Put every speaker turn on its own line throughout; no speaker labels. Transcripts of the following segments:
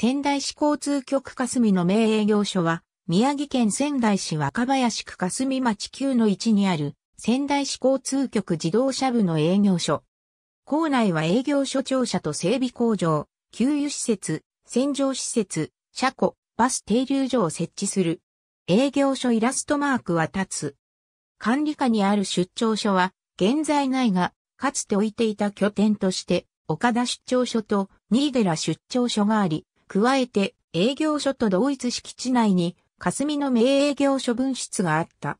仙台市交通局霞の名営業所は、宮城県仙台市若林区霞町9の1にある、仙台市交通局自動車部の営業所。校内は営業所庁舎と整備工場、給油施設、洗浄施設、車庫、バス停留所を設置する。営業所イラストマークは立つ。管理下にある出張所は、現在ないが、かつて置いていた拠点として、岡田出張所と新寺出張所があり、加えて営業所と同一敷地内に霞の名営業所分室があった。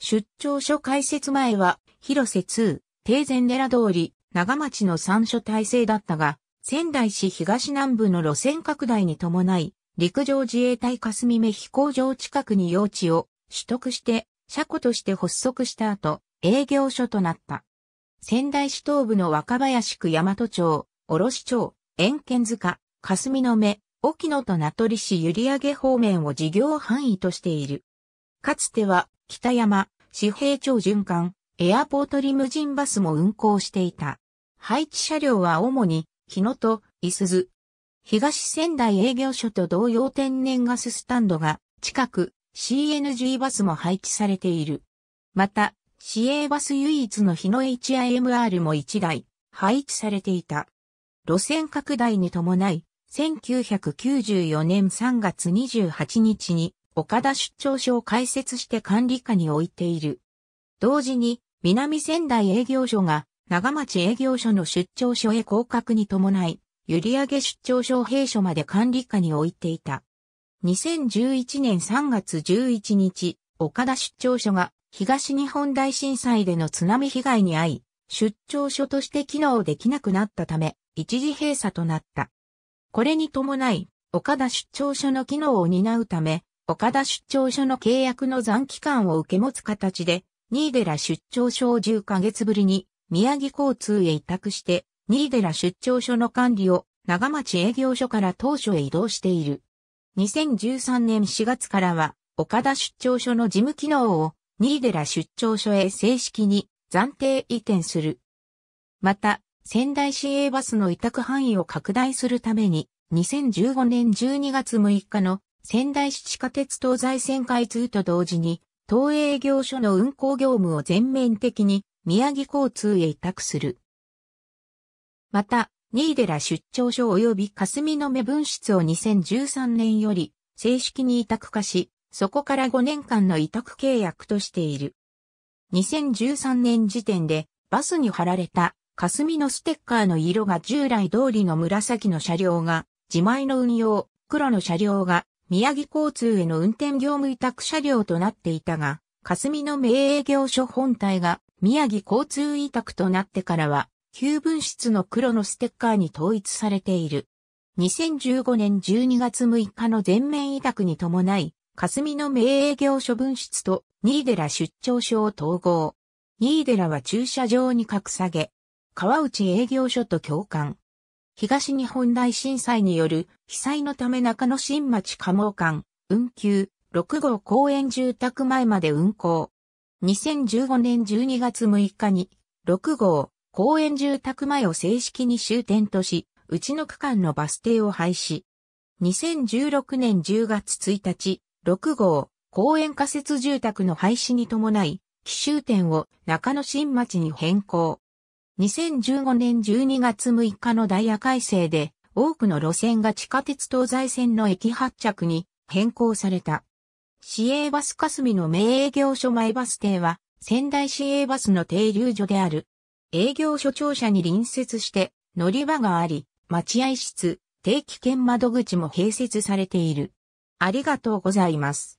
出張所開設前は広瀬通、定前寺通り、長町の三所体制だったが、仙台市東南部の路線拡大に伴い、陸上自衛隊霞目飛行場近くに用地を取得して、車庫として発足した後、営業所となった。仙台市東部の若林区大和町、卸町、円県塚、霞の目、沖野と名取市閖上方面を事業範囲としている。かつては、北山、市平町循環、エアポートリムジンバスも運行していた。配置車両は主に、日野と、いすず。東仙台営業所と同様天然ガススタンドが、近く、CNG バスも配置されている。また、市営バス唯一の日野 HIMR も1台、配置されていた。路線拡大に伴い、1994年3月28日に岡田出張所を開設して管理下に置いている。同時に南仙台営業所が長町営業所の出張所へ降格に伴い、閖上出張所閉所まで管理下に置いていた。2011年3月11日、岡田出張所が東日本大震災での津波被害に遭い、出張所として機能できなくなったため、一時閉鎖となった。これに伴い、岡田出張所の機能を担うため、岡田出張所の契約の残期間を受け持つ形で、新寺出張所を10ヶ月ぶりに宮城交通へ委託して、新寺出張所の管理を長町営業所から当初へ移動している。2013年4月からは、岡田出張所の事務機能を新寺出張所へ正式に暫定移転する。また、仙台市営バスの委託範囲を拡大するために、2015年12月6日の仙台市地下鉄東西線開通と同時に、東営業所の運行業務を全面的に宮城交通へ委託する。また、新寺出張所及び霞の目分室を2013年より正式に委託化し、そこから5年間の委託契約としている。2013年時点でバスに貼られた霞のステッカーの色が従来通りの紫の車両が自前の運用、黒の車両が宮城交通への運転業務委託車両となっていたが、霞の名営業所本体が宮城交通委託となってからは、旧分室の黒のステッカーに統一されている。2015年12月6日の全面委託に伴い、霞の名営業所分室とニーデラ出張所を統合。ニーデラは駐車場に格下げ、川内営業所と共感。東日本大震災による被災のため中野新町加鴨間、運休、6号公園住宅前まで運行。2015年12月6日に6号公園住宅前を正式に終点とし、内の区間のバス停を廃止。2016年10月1日、6号公園仮設住宅の廃止に伴い、奇襲点を中野新町に変更。2015年12月6日のダイヤ改正で、多くの路線が地下鉄東西線の駅発着に変更された。市営バス霞の名営業所前バス停は、仙台市営バスの停留所である。営業所庁舎に隣接して乗り場があり、待合室、定期券窓口も併設されている。ありがとうございます。